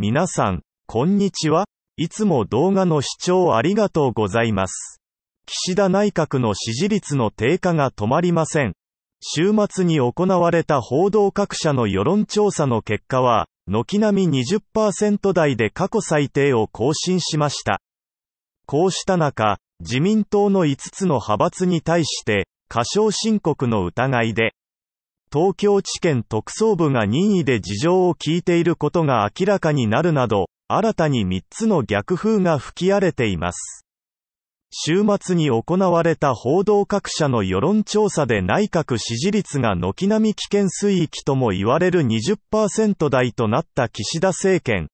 皆さん、こんにちは。いつも動画の視聴ありがとうございます。岸田内閣の支持率の低下が止まりません。週末に行われた報道各社の世論調査の結果は、軒並み20%台で過去最低を更新しました。こうした中、自民党の5つの派閥に対して、過少申告の疑いで、東京地検特捜部が任意で事情を聞いていることが明らかになるなど、新たに3つの逆風が吹き荒れています。週末に行われた報道各社の世論調査で内閣支持率が軒並み危険水域とも言われる20%台となった岸田政権。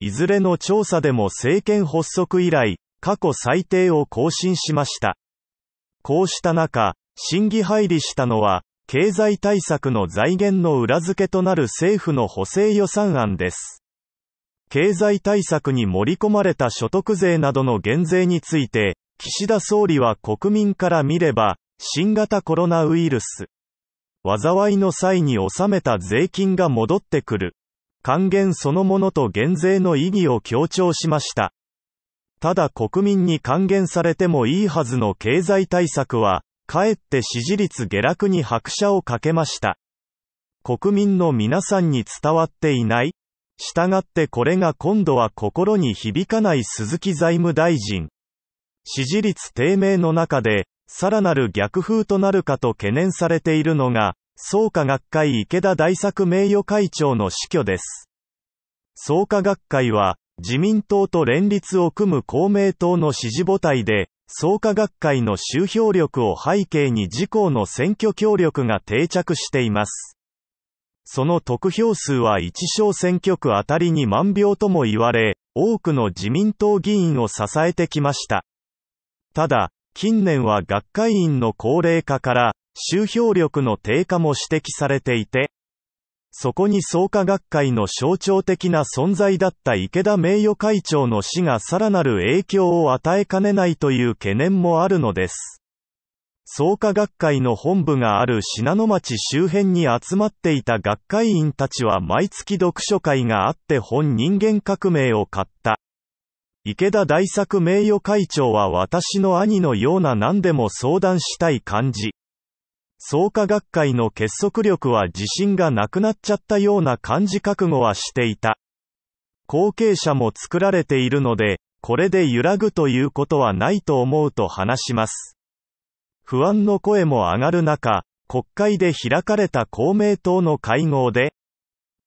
いずれの調査でも政権発足以来、過去最低を更新しました。こうした中、審議入りしたのは、経済対策の財源の裏付けとなる政府の補正予算案です。経済対策に盛り込まれた所得税などの減税について、岸田総理は国民から見れば、新型コロナウイルス。災いの際に納めた税金が戻ってくる。還元そのものと減税の意義を強調しました。ただ国民に還元されてもいいはずの経済対策は、かえって支持率下落に拍車をかけました。国民の皆さんに伝わっていない従ってこれが今度は心に響かない鈴木財務大臣。支持率低迷の中で、さらなる逆風となるかと懸念されているのが、創価学会池田大作名誉会長の死去です。創価学会は、自民党と連立を組む公明党の支持母体で、創価学会の集票力を背景に自公の選挙協力が定着しています。その得票数は1小選挙区あたりに万票とも言われ、多くの自民党議員を支えてきました。ただ、近年は学会員の高齢化から、集票力の低下も指摘されていて、そこに創価学会の象徴的な存在だった池田名誉会長の死がさらなる影響を与えかねないという懸念もあるのです。創価学会の本部がある信濃町周辺に集まっていた学会員たちは毎月読書会があって本人間革命を買った。池田大作名誉会長は私の兄のような何でも相談したい感じ。創価学会の結束力は自信がなくなっちゃったような感じ覚悟はしていた。後継者も作られているので、これで揺らぐということはないと思うと話します。不安の声も上がる中、国会で開かれた公明党の会合で、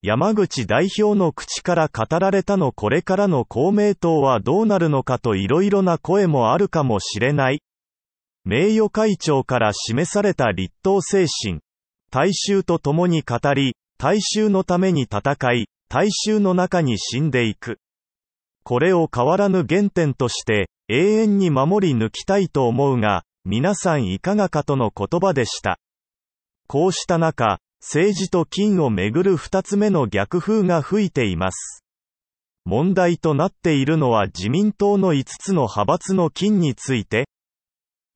山口代表の口から語られたのこれからの公明党はどうなるのかといろいろな声もあるかもしれない、名誉会長から示された立党精神、大衆と共に語り、大衆のために戦い、大衆の中に死んでいく。これを変わらぬ原点として、永遠に守り抜きたいと思うが、皆さんいかがかとの言葉でした。こうした中、政治と金をめぐる二つ目の逆風が吹いています。問題となっているのは自民党の5つの派閥の金について、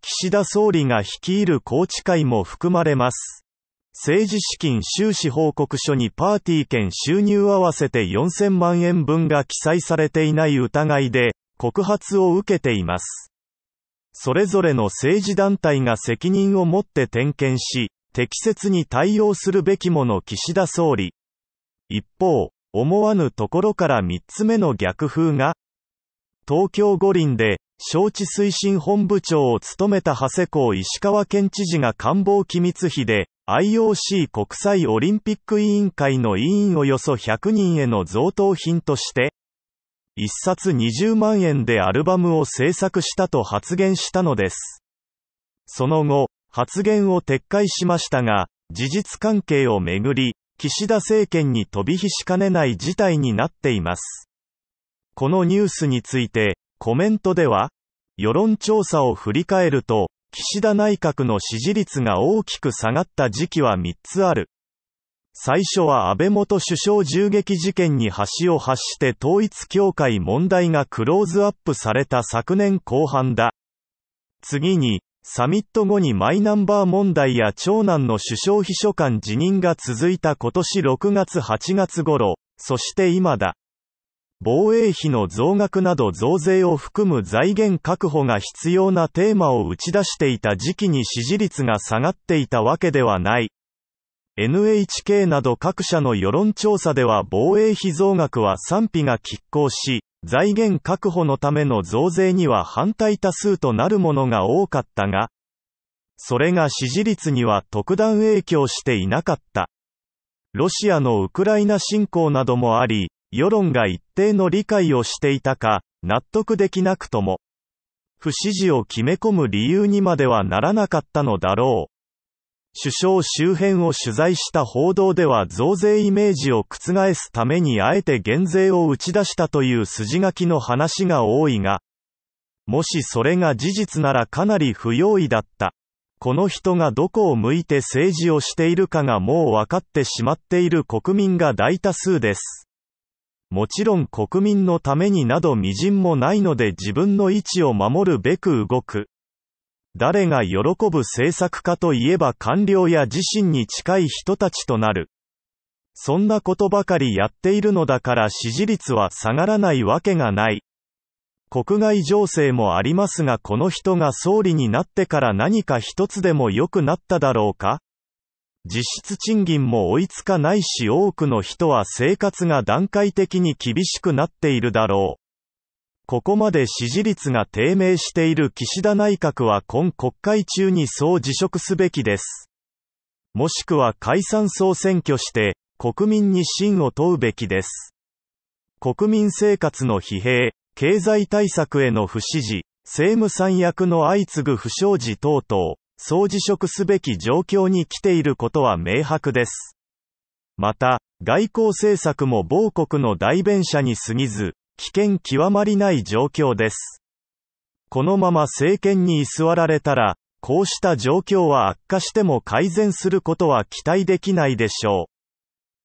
岸田総理が率いる高知会も含まれます。政治資金収支報告書にパーティー券収入合わせて4000万円分が記載されていない疑いで、告発を受けています。それぞれの政治団体が責任を持って点検し、適切に対応するべきもの岸田総理。一方、思わぬところから3つ目の逆風が、東京五輪で、招致推進本部長を務めた長谷港石川県知事が官房機密費で、IOC 国際オリンピック委員会の委員およそ100人への贈答品として、一冊20万円でアルバムを制作したと発言したのです。その後、発言を撤回しましたが、事実関係をめぐり、岸田政権に飛び火しかねない事態になっています。このニュースについて、コメントでは、世論調査を振り返ると、岸田内閣の支持率が大きく下がった時期は3つある。最初は安倍元首相銃撃事件に橋を発して統一協会問題がクローズアップされた昨年後半だ。次に、サミット後にマイナンバー問題や長男の首相秘書官辞任が続いた今年6月8月頃、そして今だ。防衛費の増額など増税を含む財源確保が必要なテーマを打ち出していた時期に支持率が下がっていたわけではない。NHK など各社の世論調査では防衛費増額は賛否が拮抗し、財源確保のための増税には反対多数となるものが多かったが、それが支持率には特段影響していなかった。ロシアのウクライナ侵攻などもあり、世論が一定の理解をしていたか、納得できなくとも、不支持を決め込む理由にまではならなかったのだろう。首相周辺を取材した報道では増税イメージを覆すためにあえて減税を打ち出したという筋書きの話が多いが、もしそれが事実ならかなり不用意だった。この人がどこを向いて政治をしているかがもう分かってしまっている国民が大多数です。もちろん国民のためになど微塵もないので自分の位置を守るべく動く。誰が喜ぶ政策家といえば官僚や自身に近い人たちとなる。そんなことばかりやっているのだから支持率は下がらないわけがない。国外情勢もありますがこの人が総理になってから何か一つでも良くなっただろうか実質賃金も追いつかないし多くの人は生活が段階的に厳しくなっているだろう。ここまで支持率が低迷している岸田内閣は今国会中にそう辞職すべきです。もしくは解散総選挙して国民に真を問うべきです。国民生活の疲弊、経済対策への不支持、政務三役の相次ぐ不祥事等々、総辞職すべき状況に来ていることは明白です。また、外交政策も某国の代弁者に過ぎず、危険極まりない状況です。このまま政権に居座られたら、こうした状況は悪化しても改善することは期待できないでしょ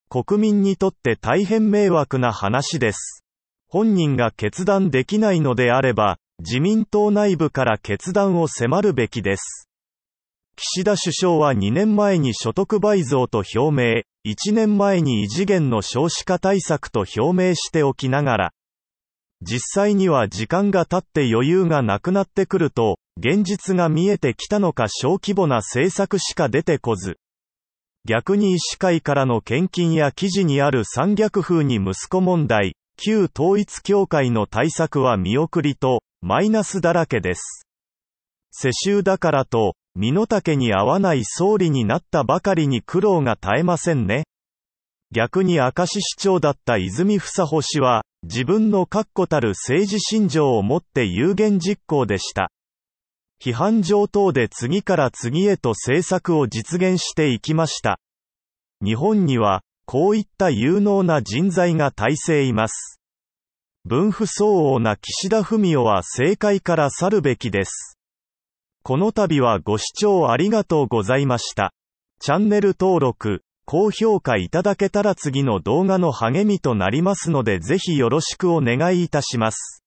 う。国民にとって大変迷惑な話です。本人が決断できないのであれば、自民党内部から決断を迫るべきです。岸田首相は2年前に所得倍増と表明、1年前に異次元の少子化対策と表明しておきながら、実際には時間が経って余裕がなくなってくると、現実が見えてきたのか小規模な政策しか出てこず、逆に医師会からの献金や記事にある三逆風に息子問題、旧統一協会の対策は見送りと、マイナスだらけです。世襲だからと、身の丈に合わない総理になったばかりに苦労が絶えませんね。逆に明石市長だった泉房穂氏は、自分の確固たる政治信条を持って有言実行でした。批判上等で次から次へと政策を実現していきました。日本には、こういった有能な人材が大勢います。文不相応な岸田文雄は政界から去るべきです。この度はご視聴ありがとうございました。チャンネル登録、高評価いただけたら次の動画の励みとなりますのでぜひよろしくお願いいたします。